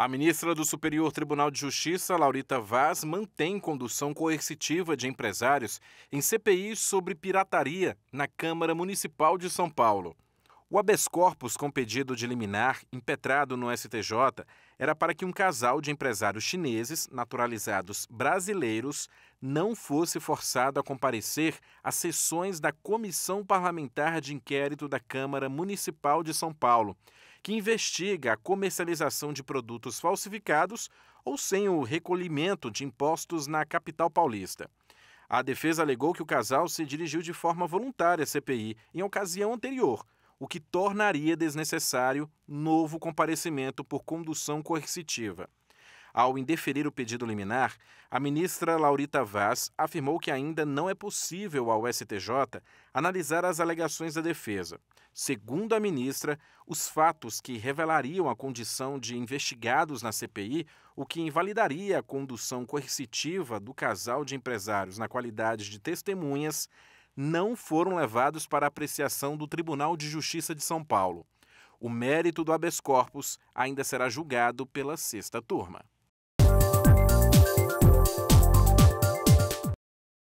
A ministra do Superior Tribunal de Justiça, Laurita Vaz, mantém condução coercitiva de empresários em CPI sobre pirataria na Câmara Municipal de São Paulo. O habeas corpus com pedido de liminar, impetrado no STJ, era para que um casal de empresários chineses, naturalizados brasileiros, não fosse forçado a comparecer às sessões da Comissão Parlamentar de Inquérito da Câmara Municipal de São Paulo, que investiga a comercialização de produtos falsificados ou sem o recolhimento de impostos na capital paulista. A defesa alegou que o casal se dirigiu de forma voluntária à CPI em ocasião anterior o que tornaria desnecessário novo comparecimento por condução coercitiva. Ao indeferir o pedido liminar, a ministra Laurita Vaz afirmou que ainda não é possível ao STJ analisar as alegações da defesa. Segundo a ministra, os fatos que revelariam a condição de investigados na CPI, o que invalidaria a condução coercitiva do casal de empresários na qualidade de testemunhas, não foram levados para apreciação do Tribunal de Justiça de São Paulo. O mérito do habeas corpus ainda será julgado pela sexta turma.